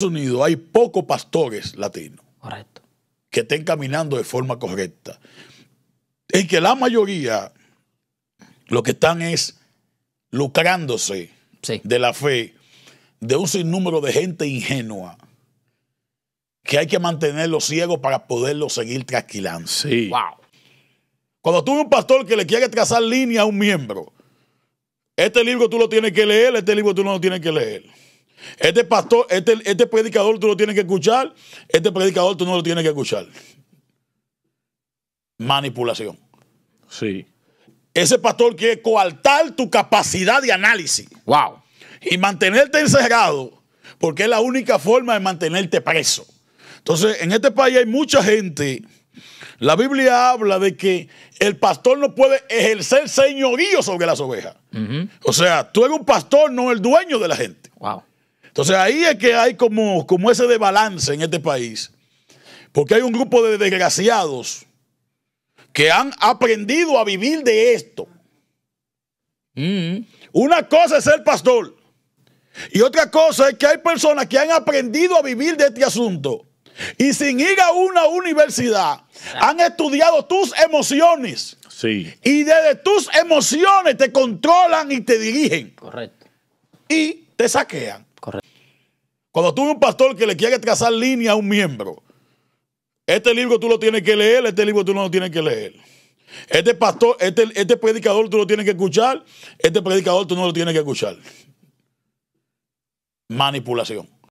Unidos hay pocos pastores latinos que estén caminando de forma correcta. Y que la mayoría lo que están es lucrándose de la fe de un sinnúmero de gente ingenua que hay que mantenerlo ciegos para poderlos seguir trasquilando. Wow. Cuando tú un pastor que le quiere trazar línea a un miembro, este libro tú lo tienes que leer, este libro tú no lo tienes que leer. Este pastor, este, este, predicador tú lo tienes que escuchar, este predicador tú no lo tienes que escuchar. Manipulación. Sí. Ese pastor quiere coartar tu capacidad de análisis. Wow. Y mantenerte encerrado, porque es la única forma de mantenerte preso. Entonces, en este país hay mucha gente. La Biblia habla de que el pastor no puede ejercer señorío sobre las ovejas. O sea, tú eres un pastor, no el dueño de la gente. Wow. Entonces ahí es que hay como, como ese desbalance en este país. Porque hay un grupo de desgraciados que han aprendido a vivir de esto. Mm. Una cosa es ser pastor y otra cosa es que hay personas que han aprendido a vivir de este asunto y sin ir a una universidad han estudiado tus emociones. Sí. Y desde tus emociones te controlan y te dirigen. Correcto. Y te saquean. Cuando tú ves un pastor que le quiere trazar línea a un miembro, este libro tú lo tienes que leer, este libro tú no lo tienes que leer. Este pastor, este, este predicador tú lo tienes que escuchar, este predicador tú no lo tienes que escuchar. Manipulación.